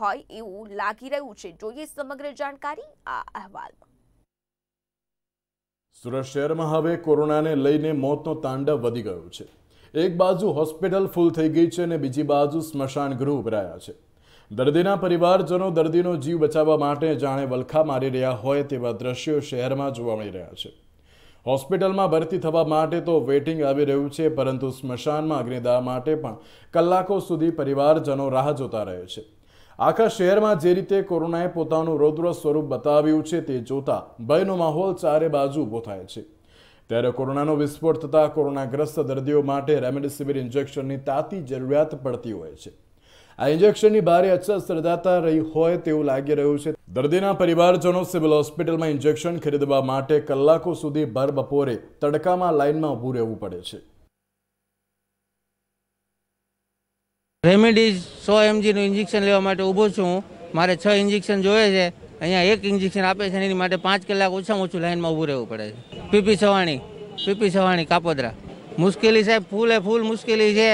હોય એવું લાગી રહ્યું છે જોઈએ સમગ્ર જાણકારી આ અહેવાલમાં સુરત શહેરમાં હવે કોરોનાને લઈને મોતનો તાંડવ વધી ગયો છે એક બાજુ હોસ્પિટલ ફૂલ થઈ ગઈ છે અને બીજી બાજુ સ્મશાન ગૃહ ઉભરાયા છે દર્દીના પરિવારજનો દર્દીનો જીવ બચાવવા માટે જાણે વલખા મારી રહ્યા હોય તેવા દ્રશ્યો શહેરમાં જોવા મળી રહ્યા છે હોસ્પિટલમાં ભરતી થવા માટે તો વેઇટિંગ આવી રહ્યું છે પરંતુ સ્મશાનમાં અગ્નિદાહ માટે પણ કલાકો સુધી પરિવારજનો રાહ જોતા રહે છે આખા શહેરમાં જે રીતે કોરોનાએ પોતાનું રૌદ્ર સ્વરૂપ બતાવ્યું છે તે જોતા ભયનો માહોલ ચારે બાજુ ઊભો થાય છે ત્યારે કોરોનાનો વિસ્ફોટ થતાં કોરોનાગ્રસ્ત દર્દીઓ માટે રેમડેસિવિર ઇન્જેક્શનની તાતી જરૂરિયાત પડતી હોય છે આ ઇન્જેક્શનની ભારે અછત સર્જાતા રહી હોય તેવું લાગી રહ્યું છે દર્દીના પરિવારજનો સિવિલ હોસ્પિટલમાં ઇન્જેક્શન ખરીદવા માટે કલાકો સુધી ભર બપોરે તડકામાં લાઇનમાં ઊભું રહેવું પડે છે રેમેડીઝ સો એમજીનું ઇન્જેક્શન લેવા માટે ઊભો છું મારે છ ઇન્જેક્શન જોઈએ છે અહીંયા એક ઇન્જેક્શન આપે છે એની માટે પાંચ કલાક ઓછામાં ઓછું લાઇનમાં ઊભું રહેવું પડે છે પીપી સવાણી પીપી સવાણી કાપોદરા મુશ્કેલી સાહેબ ફૂલ એ ફૂલ મુશ્કેલી છે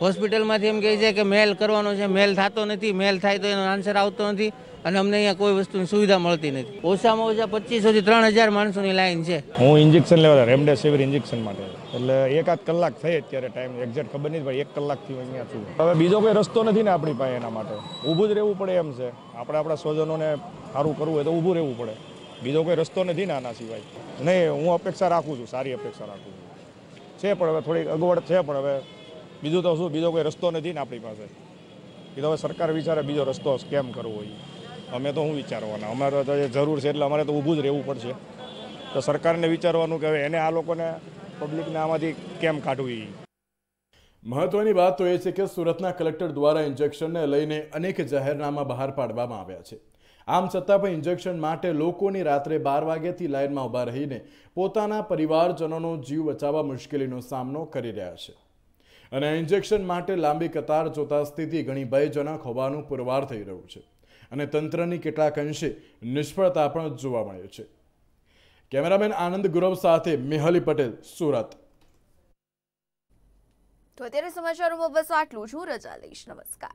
હોસ્પિટલમાંથી એમ કહે છે કે મેલ કરવાનો છે મેલ થતો નથી મેલ થાય તો એનો આન્સર આવતો નથી અને અમને અહીંયા કોઈ વસ્તુની સુવિધા મળતી નથી ઓછામાં ઓછા પચીસોથી ત્રણ હજાર માણસોની લાઈન છે હું ઇન્જેક્શન લેવા રેમડેસિવિર ઇન્જેક્શન માટે એટલે એકાદ કલાક થઈ અત્યારે ટાઈમ એક્ઝેક્ટ ખબર નથી ભાઈ એક કલાકથી અહીંયા છું હવે બીજો કોઈ રસ્તો નથી ને આપણી પાસે એના માટે ઊભું જ રહેવું પડે એમ છે આપણે આપણા સ્વજનોને સારું કરવું હોય તો ઊભું રહેવું પડે બીજો કોઈ રસ્તો નથી ને આના સિવાય નહીં હું અપેક્ષા રાખું છું સારી અપેક્ષા રાખું છું છે પણ હવે થોડીક અગવડ છે પણ હવે બીજું તો શું બીજો કોઈ રસ્તો નથી ને આપણી પાસે એ તો હવે સરકાર વિચારે બીજો રસ્તો કેમ કરવો એ અમે તો શું વિચારવાના અમારે તો જરૂર છે એટલે અમારે તો ઊભું જ રહેવું પડશે તો સરકારને વિચારવાનું કે હવે એને આ લોકોને પબ્લિકને આમાંથી કેમ કાઢવી મહત્વની વાત તો એ છે કે સુરતના કલેક્ટર દ્વારા ઇન્જેક્શનને લઈને અનેક જાહેરનામા બહાર પાડવામાં આવ્યા છે આમ છતાં પણ ઇન્જેક્શન માટે લોકોની રાત્રે બાર વાગ્યાથી લાઇનમાં ઊભા રહીને પોતાના પરિવારજનોનો જીવ બચાવવા મુશ્કેલીનો સામનો કરી રહ્યા છે અને ઇન્જેક્શન માટે લાંબી કતાર જોતા સ્થિતિ ઘણી ભયજનક હોવાનું પુરવાર થઈ રહ્યું છે અને તંત્રની કેટલાક અંશે નિષ્ફળતા પણ જોવા મળે છે કેમેરામેન આનંદ ગુરવ સાથે મેહલી પટેલ સુરત તો અત્યારે સમાચારોમાં બસ આટલું જ હું રજા લઈશ નમસ્કાર